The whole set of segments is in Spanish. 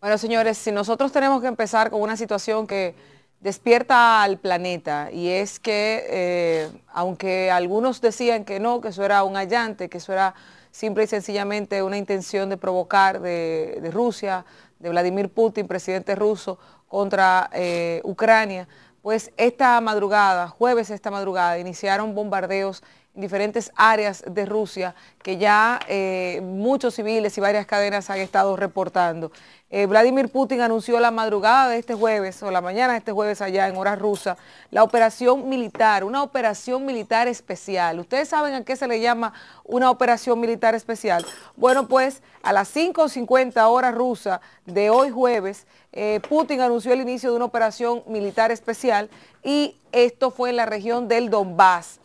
Bueno, señores, si nosotros tenemos que empezar con una situación que despierta al planeta y es que, eh, aunque algunos decían que no, que eso era un allante, que eso era simple y sencillamente una intención de provocar de, Rusia, de Vladimir Putin, presidente ruso, contra eh, Ucrania, pues esta madrugada, jueves esta madrugada, iniciaron bombardeos diferentes áreas de Rusia que ya eh, muchos civiles y varias cadenas han estado reportando. Eh, Vladimir Putin anunció la madrugada de este jueves o la mañana de este jueves allá en hora rusa la operación militar, una operación militar especial. ¿Ustedes saben a qué se le llama una operación militar especial? Bueno, pues a las 5.50 horas rusa de hoy jueves, eh, Putin anunció el inicio de una operación militar especial y esto fue en la región del Donbass.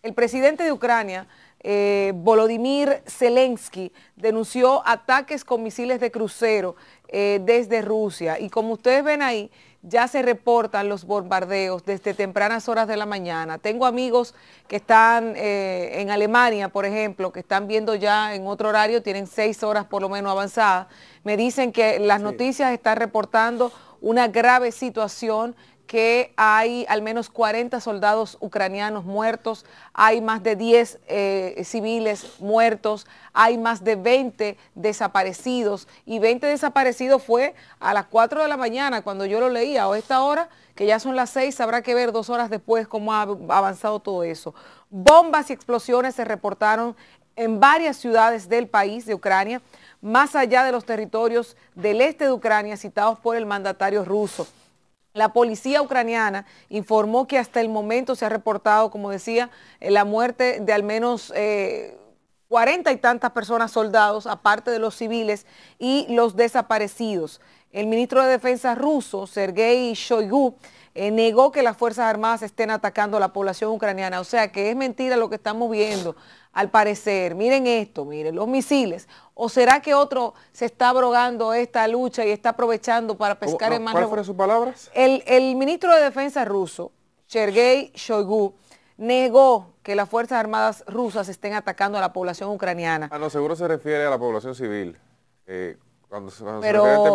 El presidente de Ucrania, eh, Volodymyr Zelensky, denunció ataques con misiles de crucero eh, desde Rusia. Y como ustedes ven ahí, ya se reportan los bombardeos desde tempranas horas de la mañana. Tengo amigos que están eh, en Alemania, por ejemplo, que están viendo ya en otro horario, tienen seis horas por lo menos avanzadas. Me dicen que las noticias están reportando una grave situación que hay al menos 40 soldados ucranianos muertos, hay más de 10 eh, civiles muertos, hay más de 20 desaparecidos y 20 desaparecidos fue a las 4 de la mañana cuando yo lo leía o esta hora, que ya son las 6, habrá que ver dos horas después cómo ha avanzado todo eso. Bombas y explosiones se reportaron en varias ciudades del país, de Ucrania, más allá de los territorios del este de Ucrania citados por el mandatario ruso. La policía ucraniana informó que hasta el momento se ha reportado, como decía, eh, la muerte de al menos eh, cuarenta y tantas personas soldados, aparte de los civiles y los desaparecidos. El ministro de Defensa ruso, Sergei Shoigu, eh, negó que las Fuerzas Armadas estén atacando a la población ucraniana. O sea que es mentira lo que estamos viendo, al parecer. Miren esto, miren, los misiles. ¿O será que otro se está abrogando esta lucha y está aprovechando para pescar en manos... ¿Cuáles fueron sus palabras? El, ministro de Defensa ruso, Sergei Shoigu, negó que las Fuerzas Armadas rusas estén atacando a la población ucraniana. A ah, lo seguro se refiere a la población civil. Eh, cuando, pero,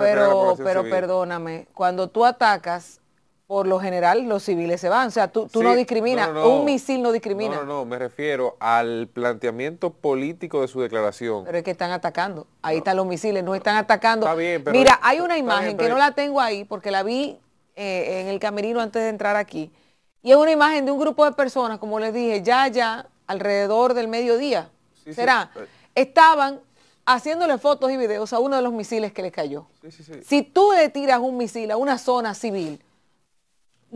pero, pero perdóname, cuando tú atacas por lo general los civiles se van. O sea, tú, no discriminas, un misil no discrimina. No, no, no, me refiero al planteamiento político de su declaración. Pero es que están atacando, ahí están los misiles, no están atacando. bien, Mira, hay una imagen que no la tengo ahí porque la vi eh, en el camerino antes de entrar aquí. Y es una imagen de un grupo de personas, como les dije, ya, ya, alrededor del mediodía. ¿Será? Eh. Estaban haciéndole fotos y videos a uno de los misiles que les cayó. Si tú le tiras un misil a una zona civil,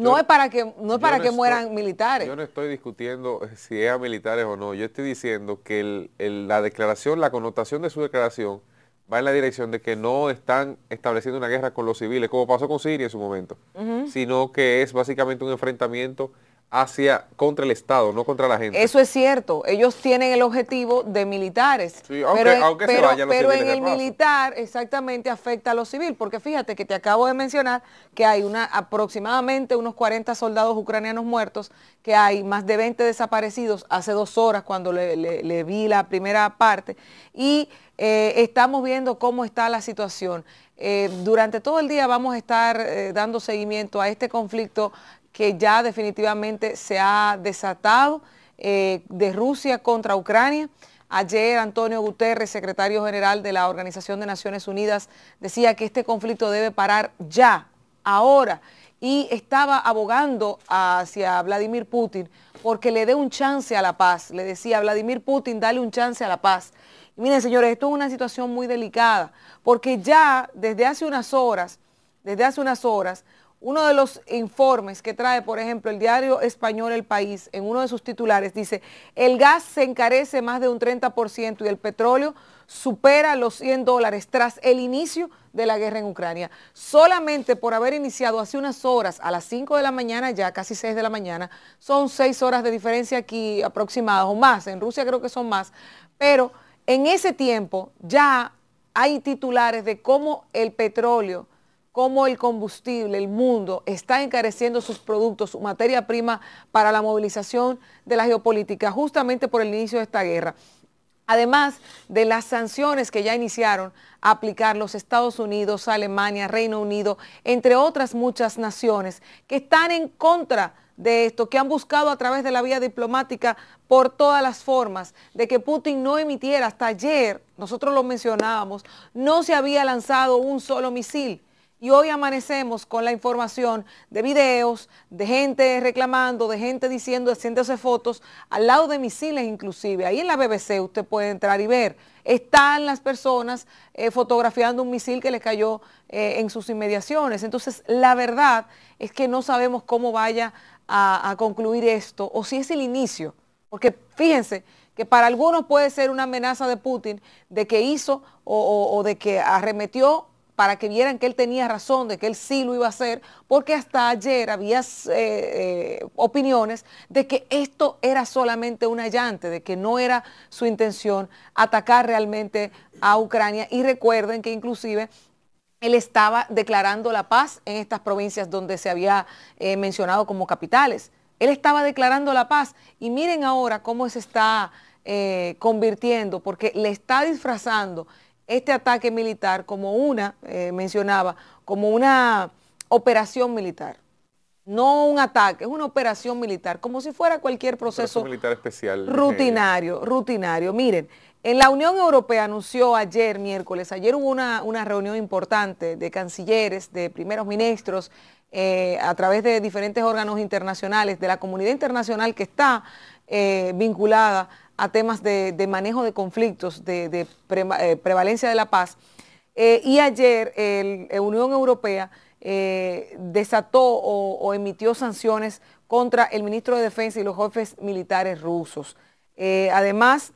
no es para que, no es para que mueran militares. Yo no estoy discutiendo si es a militares o no. Yo estoy diciendo que la declaración, la connotación de su declaración va en la dirección de que no están estableciendo una guerra con los civiles, como pasó con Siria en su momento, sino que es básicamente un enfrentamiento hacia contra el Estado, no contra la gente. Eso es cierto. Ellos tienen el objetivo de militares. Sí, aunque, pero, se vayan pero en el militar exactamente afecta a lo civil, porque fíjate que te acabo de mencionar que hay una, aproximadamente unos 40 soldados ucranianos muertos, que hay más de 20 desaparecidos hace dos horas cuando le, vi la primera parte, y eh, estamos viendo cómo está la situación. Eh, durante todo el día vamos a estar eh, dando seguimiento a este conflicto que ya definitivamente se ha desatado eh, de Rusia contra Ucrania. Ayer Antonio Guterres, secretario general de la Organización de Naciones Unidas, decía que este conflicto debe parar ya, ahora, y estaba abogando hacia Vladimir Putin porque le dé un chance a la paz. Le decía, Vladimir Putin, dale un chance a la paz. miren, señores, esto es una situación muy delicada, porque ya desde hace unas horas, desde hace unas horas, uno de los informes que trae, por ejemplo, el diario español El País, en uno de sus titulares, dice, el gas se encarece más de un 30% y el petróleo supera los 100 dólares tras el inicio de la guerra en Ucrania. Solamente por haber iniciado hace unas horas, a las 5 de la mañana, ya casi 6 de la mañana, son 6 horas de diferencia aquí aproximadas o más, en Rusia creo que son más, pero en ese tiempo ya hay titulares de cómo el petróleo cómo el combustible, el mundo, está encareciendo sus productos, su materia prima para la movilización de la geopolítica, justamente por el inicio de esta guerra además de las sanciones que ya iniciaron a aplicar los Estados Unidos, Alemania, Reino Unido, entre otras muchas naciones que están en contra de esto, que han buscado a través de la vía diplomática por todas las formas, de que Putin no emitiera hasta ayer, nosotros lo mencionábamos, no se había lanzado un solo misil y hoy amanecemos con la información de videos, de gente reclamando, de gente diciendo, haciéndose fotos, al lado de misiles inclusive. Ahí en la BBC usted puede entrar y ver. Están las personas eh, fotografiando un misil que les cayó eh, en sus inmediaciones. Entonces, la verdad es que no sabemos cómo vaya a, concluir esto o si es el inicio. Porque fíjense que para algunos puede ser una amenaza de Putin de que hizo o de que arremetió para que vieran que él tenía razón de que él sí lo iba a hacer, porque hasta ayer había eh, eh, opiniones de que esto era solamente un llante de que no era su intención atacar realmente a Ucrania. Y recuerden que inclusive él estaba declarando la paz en estas provincias donde se había eh, mencionado como capitales. Él estaba declarando la paz y miren ahora cómo se está convirtiendo, porque le está disfrazando este ataque militar como una, eh, mencionaba, como una operación militar. No un ataque, es una operación militar, como si fuera cualquier proceso militar especial. Eh, rutinario, rutinario. Miren, en la Unión Europea anunció ayer, miércoles, ayer hubo una, reunión importante de cancilleres, de primeros ministros, eh, a través de diferentes órganos internacionales, de la comunidad internacional que está vinculada a temas de, manejo de conflictos, de, eh, prevalencia de la paz. Eh, y ayer la Unión Europea eh, desató o, emitió sanciones contra el ministro de Defensa y los jefes militares rusos. además,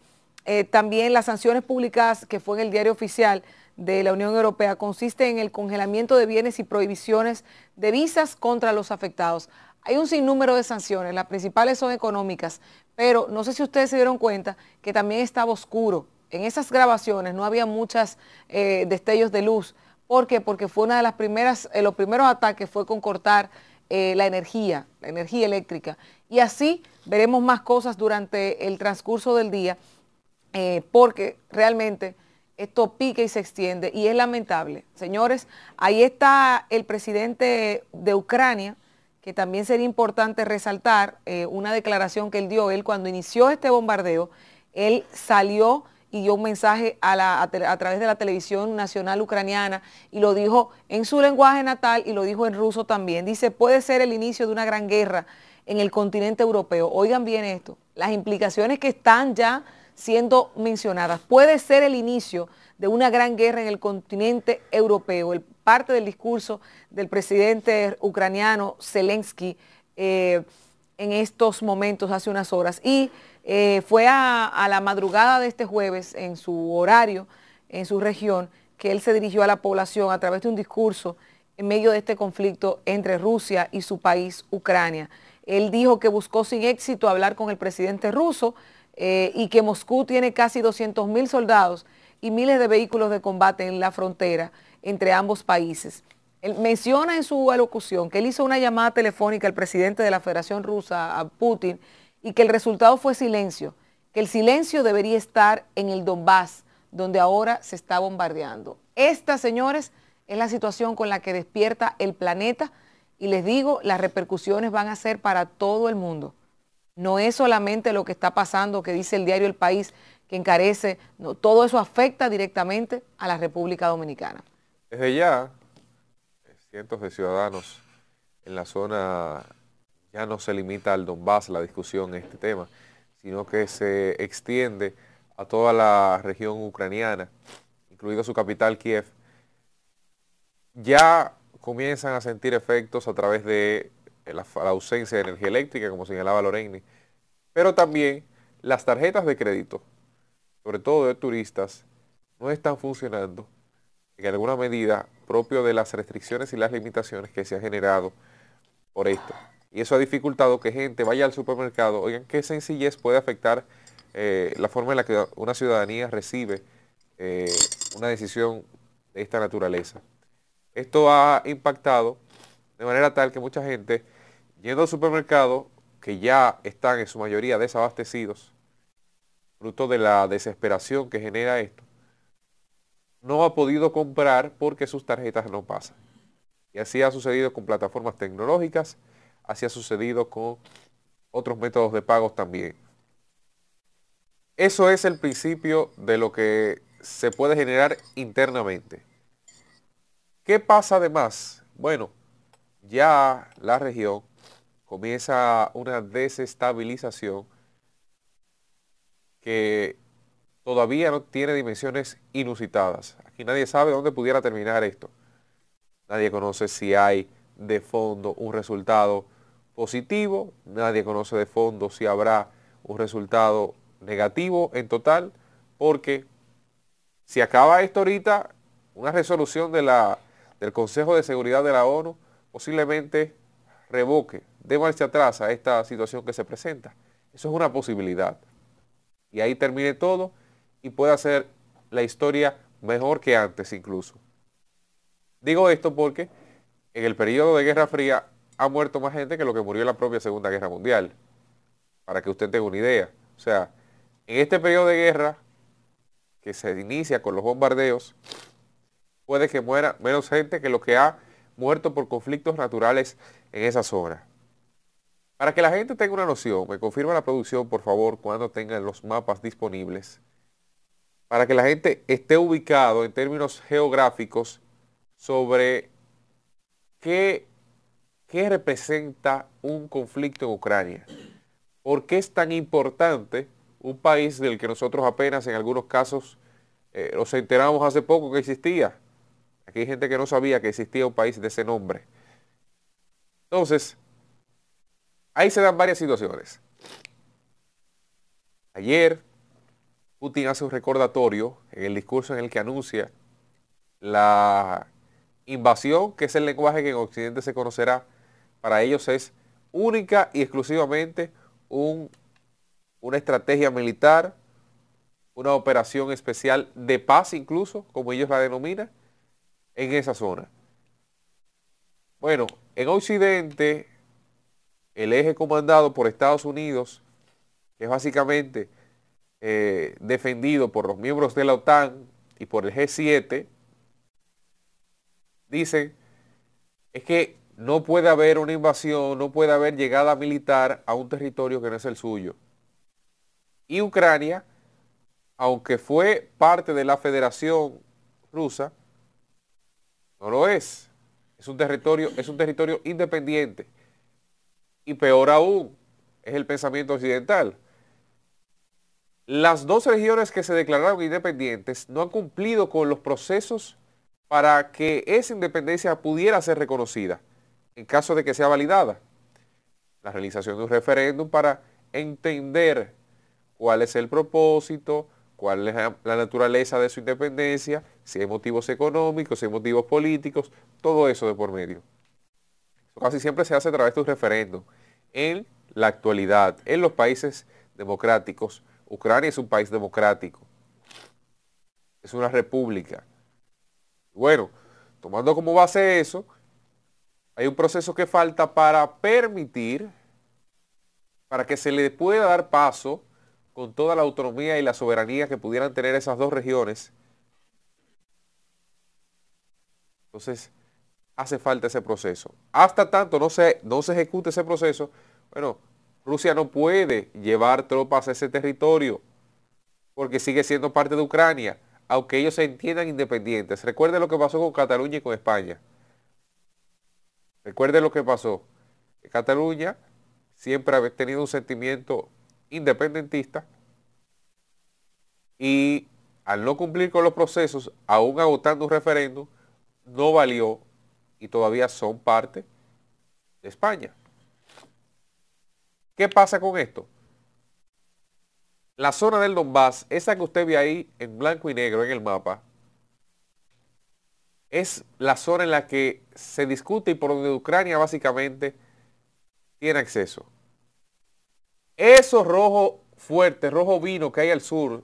también las sanciones publicadas, que fue en el diario oficial de la Unión Europea, consisten en el congelamiento de bienes y prohibiciones de visas contra los afectados. Hay un sinnúmero de sanciones, las principales son económicas, pero no sé si ustedes se dieron cuenta que también estaba oscuro. En esas grabaciones no había muchos eh, destellos de luz. ¿Por qué? Porque fue una de las primeras, eh, los primeros ataques fue con cortar eh, la energía, la energía eléctrica. Y así veremos más cosas durante el transcurso del día, porque realmente esto pica y se extiende y es lamentable. Señores, ahí está el presidente de Ucrania, que también sería importante resaltar eh, una declaración que él dio. Él cuando inició este bombardeo, él salió y dio un mensaje a, a, través de la televisión nacional ucraniana y lo dijo en su lenguaje natal y lo dijo en ruso también. Dice, puede ser el inicio de una gran guerra en el continente europeo. Oigan bien esto, las implicaciones que están ya siendo mencionadas. Puede ser el inicio de una gran guerra en el continente europeo. El, parte del discurso del presidente ucraniano Zelensky eh, en estos momentos, hace unas horas, y eh, fue a, la madrugada de este jueves, en su horario, en su región, que él se dirigió a la población a través de un discurso en medio de este conflicto entre Rusia y su país, Ucrania. Él dijo que buscó sin éxito hablar con el presidente ruso eh, y que Moscú tiene casi 200.000 mil soldados y miles de vehículos de combate en la frontera entre ambos países. Él menciona en su alocución que él hizo una llamada telefónica al presidente de la Federación Rusa, a Putin, y que el resultado fue silencio, que el silencio debería estar en el Donbass, donde ahora se está bombardeando. Esta, señores, es la situación con la que despierta el planeta y les digo, las repercusiones van a ser para todo el mundo. No es solamente lo que está pasando, que dice el diario El País, que encarece, todo eso afecta directamente a la República Dominicana. Desde ya, cientos de ciudadanos en la zona, ya no se limita al Donbass la discusión en este tema, sino que se extiende a toda la región ucraniana, incluido su capital Kiev, ya comienzan a sentir efectos a través de la, ausencia de energía eléctrica, como señalaba Loreni, pero también las tarjetas de crédito sobre todo de turistas, no están funcionando en alguna medida propio de las restricciones y las limitaciones que se ha generado por esto. Y eso ha dificultado que gente vaya al supermercado. Oigan, qué sencillez puede afectar eh, la forma en la que una ciudadanía recibe eh, una decisión de esta naturaleza. Esto ha impactado de manera tal que mucha gente, yendo al supermercado, que ya están en su mayoría desabastecidos, fruto de la desesperación que genera esto, no ha podido comprar porque sus tarjetas no pasan. Y así ha sucedido con plataformas tecnológicas, así ha sucedido con otros métodos de pagos también. Eso es el principio de lo que se puede generar internamente. ¿Qué pasa además? Bueno, ya la región comienza una desestabilización que todavía no tiene dimensiones inusitadas. Aquí nadie sabe dónde pudiera terminar esto. Nadie conoce si hay de fondo un resultado positivo, nadie conoce de fondo si habrá un resultado negativo en total, porque si acaba esto ahorita, una resolución del Consejo de Seguridad de la ONU posiblemente revoque, dé marcha atrás a esta situación que se presenta. Eso es una posibilidad y ahí termine todo y pueda hacer la historia mejor que antes incluso. Digo esto porque en el periodo de Guerra Fría ha muerto más gente que lo que murió en la propia Segunda Guerra Mundial. Para que usted tenga una idea. O sea, en este periodo de guerra que se inicia con los bombardeos, puede que muera menos gente que lo que ha muerto por conflictos naturales en esas horas. Para que la gente tenga una noción, me confirma la producción, por favor, cuando tengan los mapas disponibles, para que la gente esté ubicado en términos geográficos sobre qué, qué representa un conflicto en Ucrania. ¿Por qué es tan importante un país del que nosotros apenas en algunos casos eh, nos enteramos hace poco que existía? Aquí hay gente que no sabía que existía un país de ese nombre. Entonces, Ahí se dan varias situaciones. Ayer, Putin hace un recordatorio en el discurso en el que anuncia la invasión, que es el lenguaje que en Occidente se conocerá, para ellos es única y exclusivamente una estrategia militar, una operación especial de paz incluso, como ellos la denominan, en esa zona. Bueno, en Occidente el eje comandado por Estados Unidos, que es básicamente eh, defendido por los miembros de la OTAN y por el G7, dice es que no puede haber una invasión, no puede haber llegada militar a un territorio que no es el suyo. Y Ucrania, aunque fue parte de la Federación Rusa, no lo es. Es un territorio, es un territorio independiente y peor aún, es el pensamiento occidental. Las dos regiones que se declararon independientes no han cumplido con los procesos para que esa independencia pudiera ser reconocida en caso de que sea validada. La realización de un referéndum para entender cuál es el propósito, cuál es la naturaleza de su independencia, si hay motivos económicos, si hay motivos políticos, todo eso de por medio casi siempre se hace a través de un referendo. En la actualidad, en los países democráticos, Ucrania es un país democrático. Es una república. Bueno, tomando como base eso, hay un proceso que falta para permitir, para que se le pueda dar paso con toda la autonomía y la soberanía que pudieran tener esas dos regiones. Entonces, hace falta ese proceso. Hasta tanto no se, no se ejecute ese proceso, bueno, Rusia no puede llevar tropas a ese territorio porque sigue siendo parte de Ucrania, aunque ellos se entiendan independientes. Recuerden lo que pasó con Cataluña y con España. Recuerde lo que pasó. Cataluña siempre ha tenido un sentimiento independentista y al no cumplir con los procesos, aún agotando un referéndum, no valió y todavía son parte de España. ¿Qué pasa con esto? La zona del Donbass, esa que usted ve ahí en blanco y negro en el mapa, es la zona en la que se discute y por donde Ucrania básicamente tiene acceso. Eso rojo fuertes, rojo vino que hay al sur,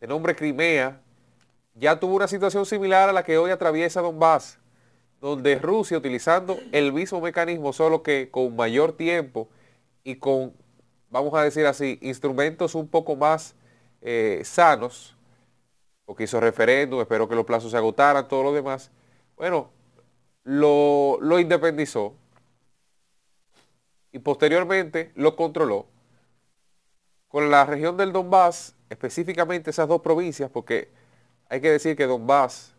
de nombre Crimea, ya tuvo una situación similar a la que hoy atraviesa Donbass donde Rusia utilizando el mismo mecanismo, solo que con mayor tiempo y con, vamos a decir así, instrumentos un poco más eh, sanos, porque hizo referéndum, espero que los plazos se agotaran, todo lo demás, bueno, lo, lo independizó y posteriormente lo controló. Con la región del Donbass, específicamente esas dos provincias, porque hay que decir que Donbass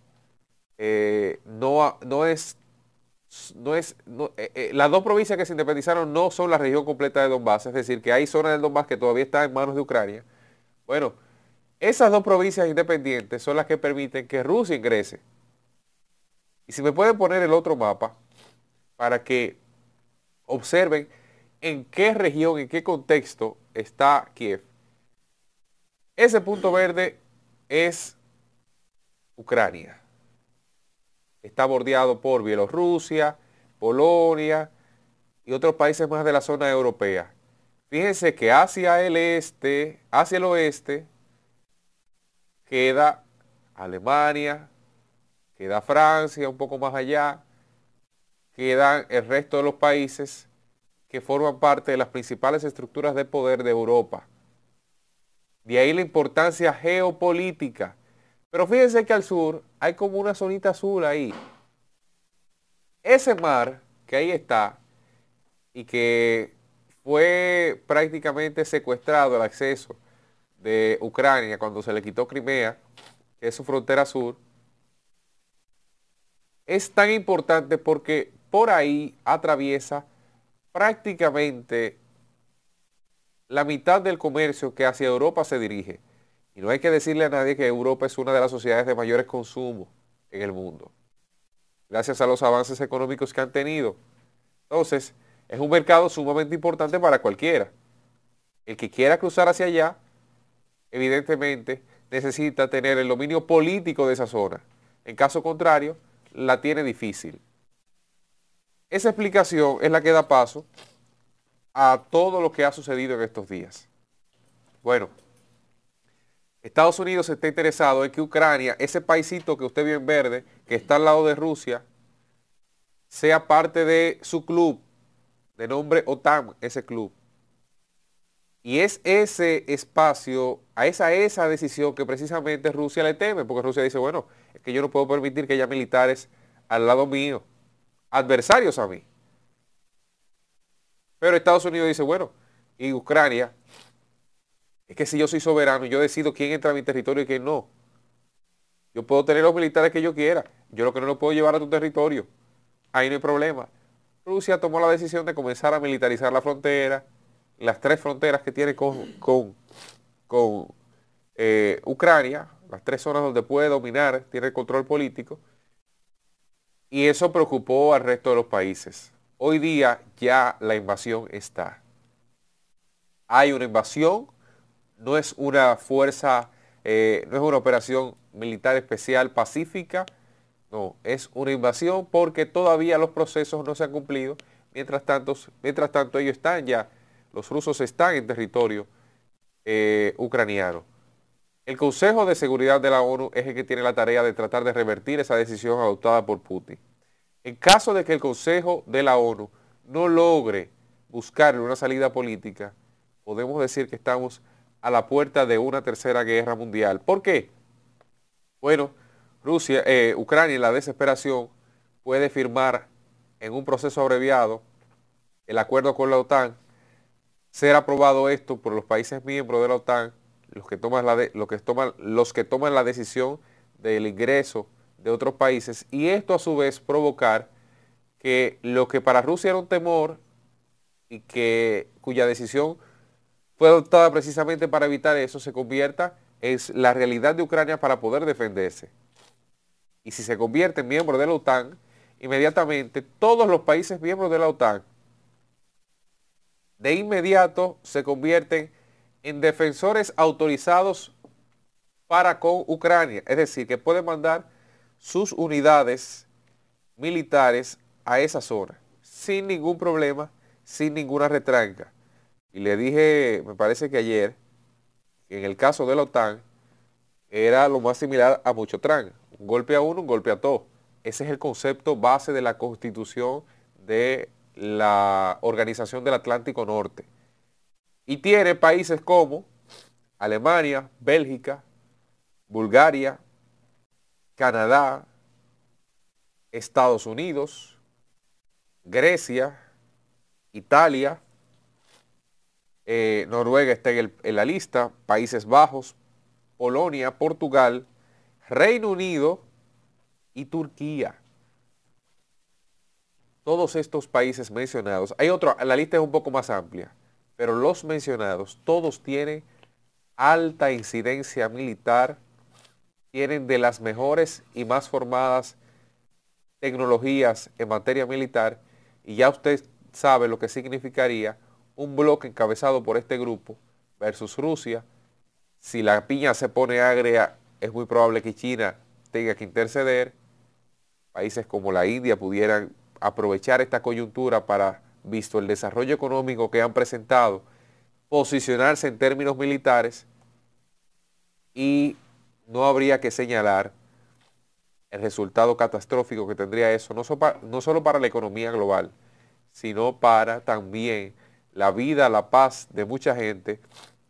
eh, no, no es... No es eh, eh, las dos provincias que se independizaron no son la región completa de Donbass, es decir, que hay zonas del Donbass que todavía están en manos de Ucrania. Bueno, esas dos provincias independientes son las que permiten que Rusia ingrese. Y si me pueden poner el otro mapa para que observen en qué región, en qué contexto está Kiev. Ese punto verde es Ucrania está bordeado por Bielorrusia, Polonia y otros países más de la zona europea. Fíjense que hacia el este, hacia el oeste, queda Alemania, queda Francia un poco más allá, quedan el resto de los países que forman parte de las principales estructuras de poder de Europa. De ahí la importancia geopolítica pero fíjense que al sur hay como una zonita azul ahí. Ese mar que ahí está y que fue prácticamente secuestrado el acceso de Ucrania cuando se le quitó Crimea, que es su frontera sur, es tan importante porque por ahí atraviesa prácticamente la mitad del comercio que hacia Europa se dirige. Y no hay que decirle a nadie que Europa es una de las sociedades de mayores consumo en el mundo, gracias a los avances económicos que han tenido. Entonces, es un mercado sumamente importante para cualquiera. El que quiera cruzar hacia allá, evidentemente, necesita tener el dominio político de esa zona. En caso contrario, la tiene difícil. Esa explicación es la que da paso a todo lo que ha sucedido en estos días. Bueno, Estados Unidos está interesado en que Ucrania, ese paisito que usted vio en verde, que está al lado de Rusia, sea parte de su club de nombre OTAN, ese club. Y es ese espacio, a esa, esa decisión que precisamente Rusia le teme, porque Rusia dice, bueno, es que yo no puedo permitir que haya militares al lado mío, adversarios a mí. Pero Estados Unidos dice, bueno, y Ucrania es que si yo soy soberano, yo decido quién entra a mi territorio y quién no. Yo puedo tener los militares que yo quiera. Yo lo que no lo puedo llevar a tu territorio. Ahí no hay problema. Rusia tomó la decisión de comenzar a militarizar la frontera, las tres fronteras que tiene con, con, eh, Ucrania, las tres zonas donde puede dominar, tiene control político. Y eso preocupó al resto de los países. Hoy día ya la invasión está. Hay una invasión no es una fuerza, eh, no es una operación militar especial pacífica, no, es una invasión porque todavía los procesos no se han cumplido. Mientras tanto, mientras tanto ellos están ya, los rusos están en territorio eh, ucraniano. El Consejo de Seguridad de la ONU es el que tiene la tarea de tratar de revertir esa decisión adoptada por Putin. En caso de que el Consejo de la ONU no logre buscar una salida política, podemos decir que estamos a la puerta de una tercera guerra mundial. ¿Por qué? Bueno, Rusia, eh, Ucrania en la desesperación puede firmar en un proceso abreviado el acuerdo con la OTAN, ser aprobado esto por los países miembros de la OTAN, los que toman la, que toman, los que toman la decisión del ingreso de otros países y esto a su vez provocar que lo que para Rusia era un temor y que cuya decisión fue adoptada precisamente para evitar eso se convierta en la realidad de Ucrania para poder defenderse. Y si se convierte en miembro de la OTAN, inmediatamente todos los países miembros de la OTAN de inmediato se convierten en defensores autorizados para con Ucrania. Es decir, que pueden mandar sus unidades militares a esa zona sin ningún problema, sin ninguna retranca. Y le dije, me parece que ayer, en el caso de la OTAN, era lo más similar a Mucho tránsito. Un golpe a uno, un golpe a todos. Ese es el concepto base de la constitución de la Organización del Atlántico Norte. Y tiene países como Alemania, Bélgica, Bulgaria, Canadá, Estados Unidos, Grecia, Italia, eh, Noruega está en, en, la lista, Países Bajos, Polonia, Portugal, Reino Unido y Turquía. Todos estos países mencionados, hay otro, la lista es un poco más amplia, pero los mencionados, todos tienen alta incidencia militar, tienen de las mejores y más formadas tecnologías en materia militar y ya usted sabe lo que significaría un bloque encabezado por este grupo versus Rusia. Si la piña se pone agria, es muy probable que China tenga que interceder. Países como la India pudieran aprovechar esta coyuntura para, visto el desarrollo económico que han presentado, posicionarse en términos militares y no habría que señalar el resultado catastrófico que tendría eso, no, no solo para la economía global, sino para también la vida, la paz de mucha gente,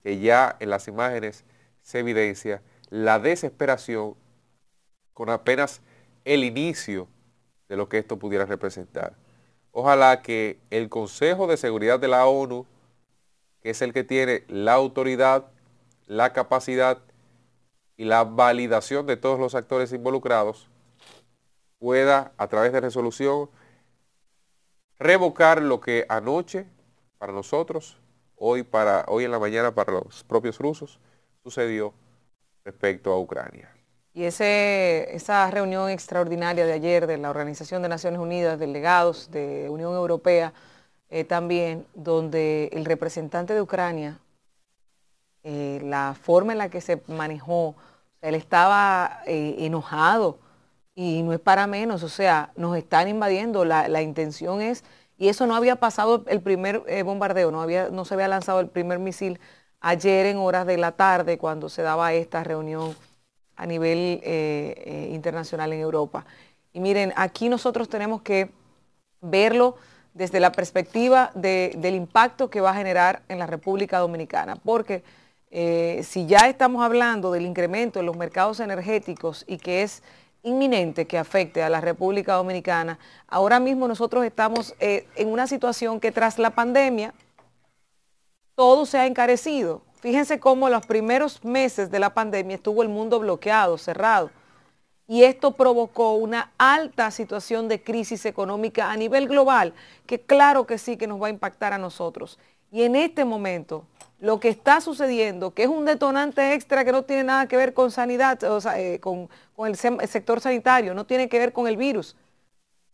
que ya en las imágenes se evidencia la desesperación con apenas el inicio de lo que esto pudiera representar. Ojalá que el Consejo de Seguridad de la ONU, que es el que tiene la autoridad, la capacidad y la validación de todos los actores involucrados, pueda a través de resolución revocar lo que anoche para nosotros, hoy, para, hoy en la mañana para los propios rusos, sucedió respecto a Ucrania. Y ese, esa reunión extraordinaria de ayer de la Organización de Naciones Unidas, delegados de Unión Europea, eh, también, donde el representante de Ucrania, eh, la forma en la que se manejó, él estaba eh, enojado y no es para menos, o sea, nos están invadiendo, la, la intención es y eso no había pasado el primer eh, bombardeo, no, había, no se había lanzado el primer misil ayer en horas de la tarde cuando se daba esta reunión a nivel eh, eh, internacional en Europa. Y miren, aquí nosotros tenemos que verlo desde la perspectiva del impacto que va a generar en la República Dominicana, porque si ya estamos hablando del incremento en los mercados energéticos y que es inminente que afecte a la República Dominicana, ahora mismo nosotros estamos eh, en una situación que tras la pandemia todo se ha encarecido. Fíjense cómo los primeros meses de la pandemia estuvo el mundo bloqueado, cerrado. Y esto provocó una alta situación de crisis económica a nivel global, que claro que sí que nos va a impactar a nosotros. Y en este momento lo que está sucediendo, que es un detonante extra que no tiene nada que ver con sanidad, o sea, eh, con, el, el sector sanitario, no tiene que ver con el virus.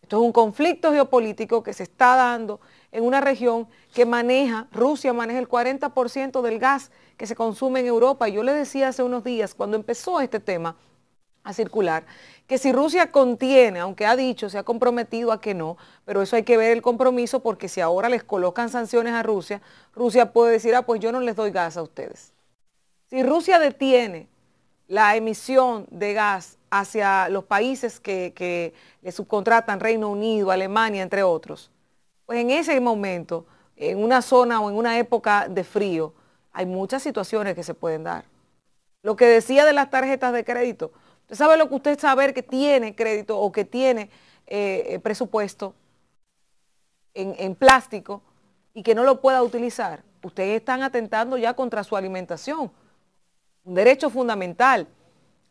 Esto es un conflicto geopolítico que se está dando en una región que maneja, Rusia maneja el 40% del gas que se consume en Europa. Yo le decía hace unos días, cuando empezó este tema a circular, que si Rusia contiene, aunque ha dicho, se ha comprometido a que no, pero eso hay que ver el compromiso porque si ahora les colocan sanciones a Rusia, Rusia puede decir, ah, pues yo no les doy gas a ustedes. Si Rusia detiene la emisión de gas hacia los países que, que le subcontratan, Reino Unido, Alemania, entre otros, pues en ese momento, en una zona o en una época de frío, hay muchas situaciones que se pueden dar. Lo que decía de las tarjetas de crédito, Usted sabe lo que usted sabe que tiene crédito o que tiene eh, eh, presupuesto en, plástico y que no lo pueda utilizar. Ustedes están atentando ya contra su alimentación, un derecho fundamental.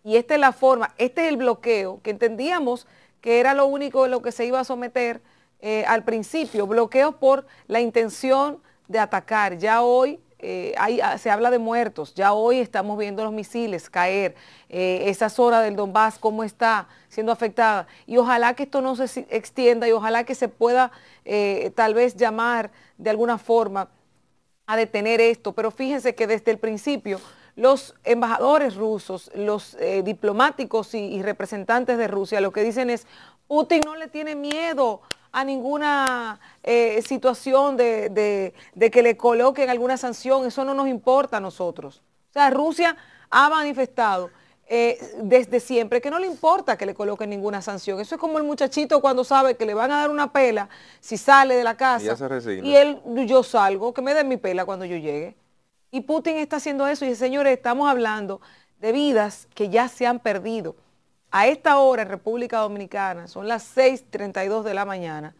Y esta es la forma, este es el bloqueo que entendíamos que era lo único de lo que se iba a someter eh, al principio, bloqueo por la intención de atacar. Ya hoy eh, ah, se habla de muertos, ya hoy estamos viendo los misiles caer, eh, esa zona del Donbass, cómo está siendo afectada. Y ojalá que esto no se extienda y ojalá que se pueda eh, tal vez llamar de alguna forma a detener esto. Pero fíjense que desde el principio los embajadores rusos, los diplomáticos y, y representantes de Rusia lo que dicen es, Putin no le tiene miedo a ninguna eh, situación de, que le coloquen alguna sanción, eso no nos importa a nosotros. O sea, Rusia ha manifestado eh, desde siempre, que no le importa que le coloquen ninguna sanción. Eso es como el muchachito cuando sabe que le van a dar una pela si sale de la casa. Y, él, yo salgo, que me den mi pela cuando yo llegue. Y Putin está haciendo eso y dice, señores, estamos hablando de vidas que ya se han perdido a esta hora en República Dominicana, son las 6.32 de la mañana,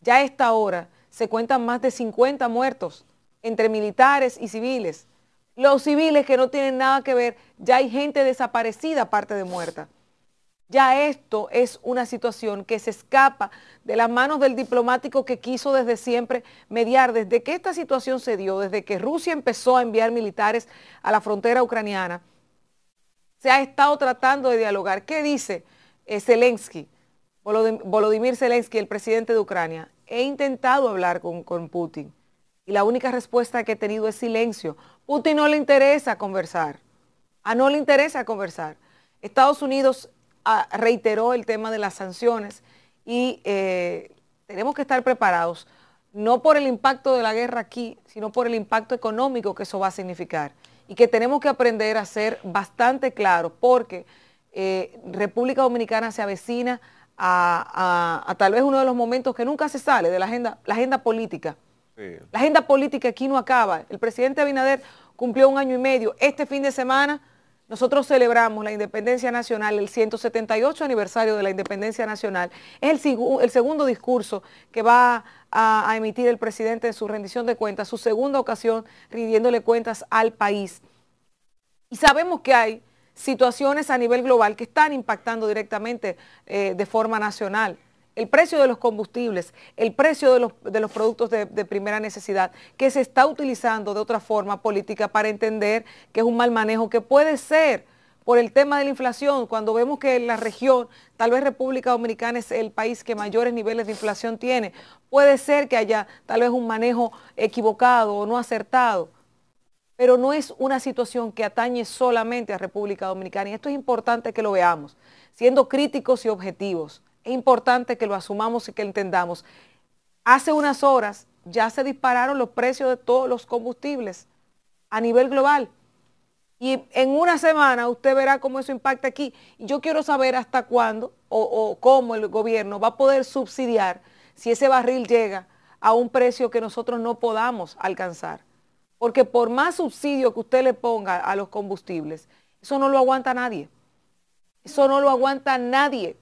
ya a esta hora se cuentan más de 50 muertos entre militares y civiles. Los civiles que no tienen nada que ver, ya hay gente desaparecida aparte de muerta. Ya esto es una situación que se escapa de las manos del diplomático que quiso desde siempre mediar, desde que esta situación se dio, desde que Rusia empezó a enviar militares a la frontera ucraniana se ha estado tratando de dialogar. ¿Qué dice eh, Zelensky, Volodymyr Zelensky, el presidente de Ucrania? He intentado hablar con, Putin y la única respuesta que he tenido es silencio. Putin no le interesa conversar. A no le interesa conversar. Estados Unidos ah, reiteró el tema de las sanciones y eh, tenemos que estar preparados, no por el impacto de la guerra aquí, sino por el impacto económico que eso va a significar y que tenemos que aprender a ser bastante claros porque eh, República Dominicana se avecina a, tal vez uno de los momentos que nunca se sale de la agenda, la agenda política. La agenda política aquí no acaba. El presidente Abinader cumplió un año y medio. Este fin de semana nosotros celebramos la independencia nacional, el 178 aniversario de la independencia nacional. Es el, segundo discurso que va a, emitir el presidente en su rendición de cuentas, su segunda ocasión rindiéndole cuentas al país. Y sabemos que hay situaciones a nivel global que están impactando directamente eh, de forma nacional el precio de los combustibles, el precio de los, productos de, de, primera necesidad, que se está utilizando de otra forma política para entender que es un mal manejo, que puede ser por el tema de la inflación, cuando vemos que la región, tal vez República Dominicana es el país que mayores niveles de inflación tiene, puede ser que haya tal vez un manejo equivocado o no acertado pero no es una situación que atañe solamente a República Dominicana y esto es importante que lo veamos, siendo críticos y objetivos importante que lo asumamos y que entendamos. Hace unas horas ya se dispararon los precios de todos los combustibles a nivel global. Y en una semana usted verá cómo eso impacta aquí. yo quiero saber hasta cuándo o, o, cómo el gobierno va a poder subsidiar si ese barril llega a un precio que nosotros no podamos alcanzar. Porque por más subsidio que usted le ponga a los combustibles, eso no lo aguanta nadie. Eso no lo aguanta nadie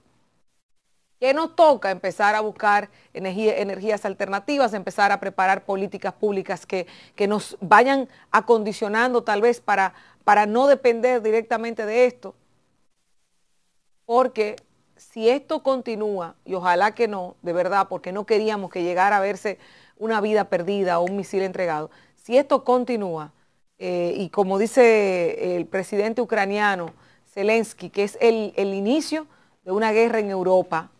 que nos toca empezar a buscar energías alternativas, empezar a preparar políticas públicas que, que nos vayan acondicionando tal vez para, para no depender directamente de esto. Porque si esto continúa, y ojalá que no, de verdad, porque no queríamos que llegara a verse una vida perdida o un misil entregado, si esto continúa, eh, y como dice el presidente ucraniano Zelensky, que es el, el inicio de una guerra en Europa,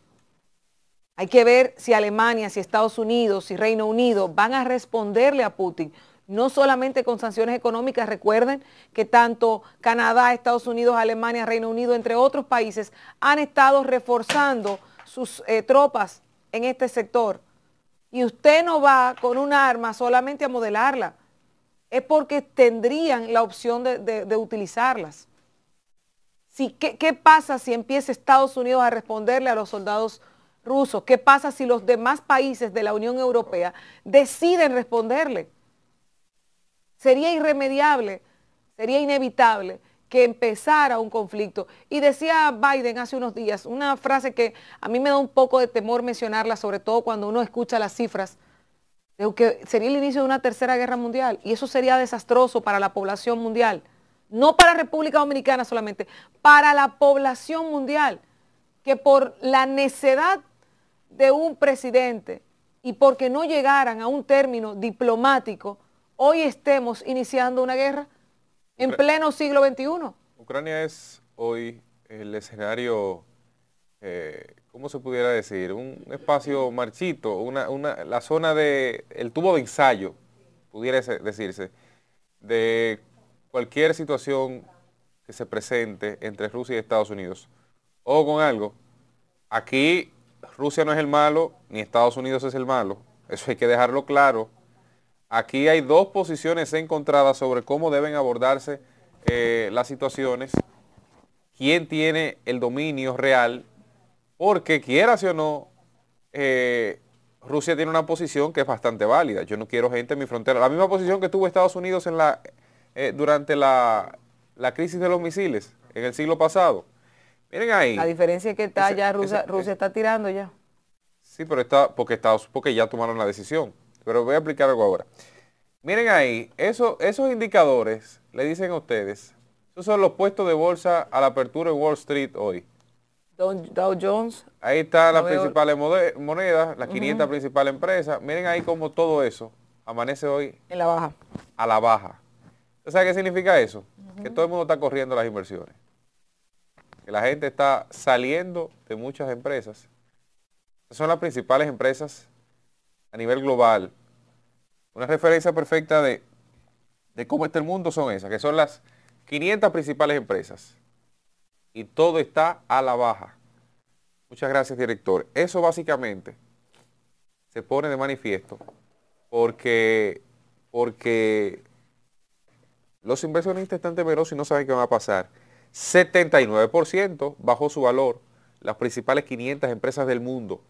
hay que ver si Alemania, si Estados Unidos, si Reino Unido van a responderle a Putin, no solamente con sanciones económicas, recuerden que tanto Canadá, Estados Unidos, Alemania, Reino Unido, entre otros países, han estado reforzando sus eh, tropas en este sector. Y usted no va con un arma solamente a modelarla, es porque tendrían la opción de, utilizarlas. Si, ¿qué, ¿Qué pasa si empieza Estados Unidos a responderle a los soldados? ruso? ¿Qué pasa si los demás países de la Unión Europea deciden responderle? Sería irremediable, sería inevitable que empezara un conflicto. Y decía Biden hace unos días una frase que a mí me da un poco de temor mencionarla, sobre todo cuando uno escucha las cifras, de que sería el inicio de una tercera guerra mundial y eso sería desastroso para la población mundial. No para República Dominicana solamente, para la población mundial, que por la necedad de un presidente y porque no llegaran a un término diplomático, hoy estemos iniciando una guerra en pleno siglo XXI. Ucrania es hoy el escenario, eh, ¿cómo se pudiera decir? Un espacio marchito, la zona de, el tubo de ensayo, pudiera decirse, de cualquier situación que se presente entre Rusia y Estados Unidos. O con algo, aquí Rusia no es el malo, ni Estados Unidos es el malo. Eso hay que dejarlo claro. Aquí hay dos posiciones encontradas sobre cómo deben abordarse eh, las situaciones, quién tiene el dominio real, porque quieras o no, eh, Rusia tiene una posición que es bastante válida. Yo no quiero gente en mi frontera. La misma posición que tuvo Estados Unidos en eh, durante la crisis de los misiles en el siglo pasado. Miren ahí. La diferencia es que está ya Rusia, eh, está tirando ya. Sí, pero está, porque Estados, porque ya tomaron la decisión. Pero voy a explicar algo ahora. Miren ahí, eso, esos indicadores le dicen a ustedes, esos son los puestos de bolsa a la apertura de Wall Street hoy. Dow Jones. Ahí están las principales monedas, las 500 principales empresas. Miren ahí cómo todo eso amanece hoy. En la baja. A la baja. ¿Sabe qué significa eso? Que todo el mundo está corriendo las inversiones que la gente está saliendo de muchas empresas. Son las principales empresas a nivel global. Una referencia perfecta de, de cómo está el mundo son esas, que son las 500 principales empresas. Y todo está a la baja. Muchas gracias, director. Eso básicamente se pone de manifiesto porque, porque los inversionistas están temerosos y no saben qué va a pasar. 79% bajó su valor. Las principales 500 empresas del mundo.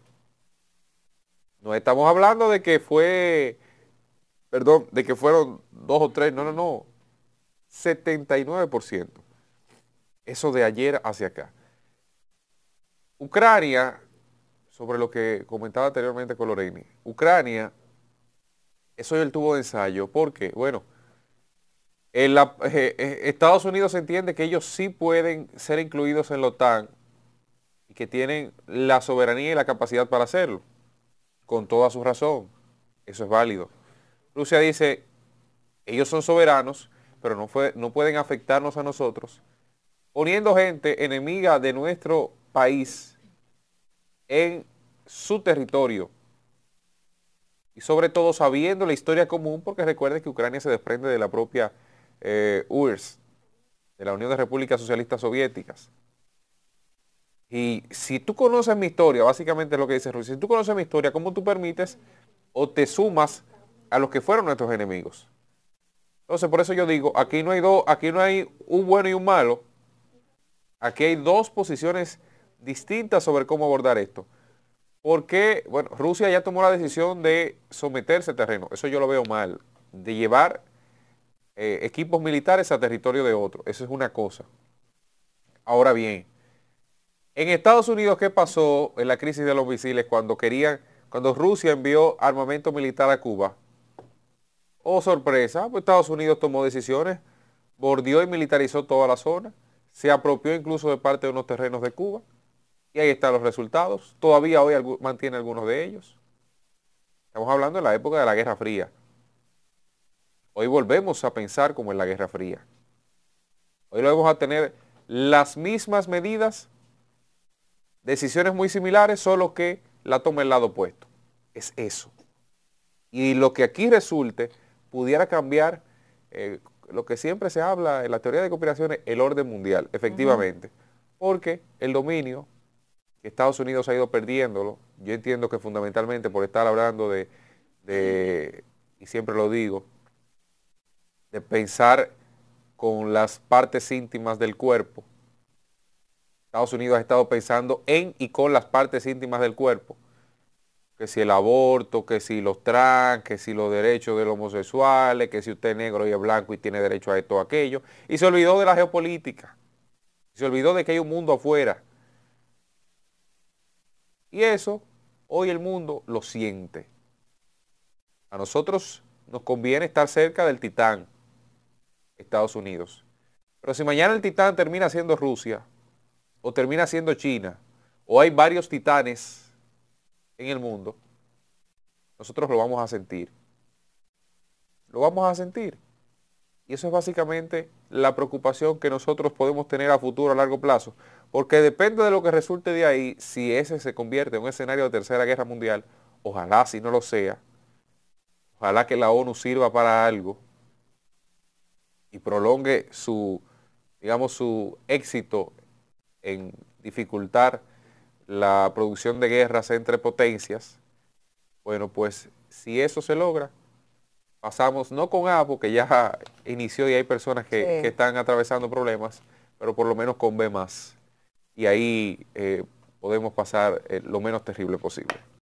No estamos hablando de que fue, perdón, de que fueron dos o tres. No, no, no. 79%. Eso de ayer hacia acá. Ucrania, sobre lo que comentaba anteriormente Colorini, Ucrania, eso es el tubo de ensayo. porque, Bueno, eh, eh, Estados Unidos entiende que ellos sí pueden ser incluidos en la OTAN y que tienen la soberanía y la capacidad para hacerlo, con toda su razón. Eso es válido. Rusia dice, ellos son soberanos, pero no, fue, no pueden afectarnos a nosotros, poniendo gente enemiga de nuestro país en su territorio. Y sobre todo sabiendo la historia común, porque recuerden que Ucrania se desprende de la propia eh, de la Unión de Repúblicas Socialistas Soviéticas. Y si tú conoces mi historia, básicamente es lo que dice Rusia si tú conoces mi historia, ¿cómo tú permites o te sumas a los que fueron nuestros enemigos? Entonces, por eso yo digo, aquí no hay dos, aquí no hay un bueno y un malo. Aquí hay dos posiciones distintas sobre cómo abordar esto. Porque, bueno, Rusia ya tomó la decisión de someterse al terreno. Eso yo lo veo mal. De llevar eh, equipos militares a territorio de otro. Eso es una cosa. Ahora bien, en Estados Unidos, ¿qué pasó en la crisis de los misiles cuando querían, cuando Rusia envió armamento militar a Cuba? Oh, sorpresa, pues Estados Unidos tomó decisiones, bordeó y militarizó toda la zona, se apropió incluso de parte de unos terrenos de Cuba, y ahí están los resultados. Todavía hoy mantiene algunos de ellos. Estamos hablando de la época de la Guerra Fría. Hoy volvemos a pensar como en la Guerra Fría. Hoy lo vamos a tener las mismas medidas, decisiones muy similares, solo que la toma el lado opuesto. Es eso. Y lo que aquí resulte pudiera cambiar eh, lo que siempre se habla en la teoría de cooperaciones, el orden mundial, efectivamente. Porque el dominio que Estados Unidos ha ido perdiéndolo, yo entiendo que fundamentalmente por estar hablando de y siempre lo digo, pensar con las partes íntimas del cuerpo. Estados Unidos ha estado pensando en y con las partes íntimas del cuerpo. Que si el aborto, que si los trans, que si los derechos de los homosexuales, que si usted es negro y es blanco y tiene derecho a esto o aquello. Y se olvidó de la geopolítica. Se olvidó de que hay un mundo afuera. Y eso hoy el mundo lo siente. A nosotros nos conviene estar cerca del titán, Estados Unidos. Pero si mañana el titán termina siendo Rusia, o termina siendo China, o hay varios titanes en el mundo, nosotros lo vamos a sentir. Lo vamos a sentir. Y eso es básicamente la preocupación que nosotros podemos tener a futuro, a largo plazo. Porque depende de lo que resulte de ahí, si ese se convierte en un escenario de tercera guerra mundial, ojalá si no lo sea, ojalá que la ONU sirva para algo, y prolongue su, digamos, su éxito en dificultar la producción de guerras entre potencias, bueno, pues si eso se logra, pasamos no con A, porque ya inició y hay personas que, están atravesando problemas, pero por lo menos con B más. Y ahí eh, podemos pasar eh, lo menos terrible posible.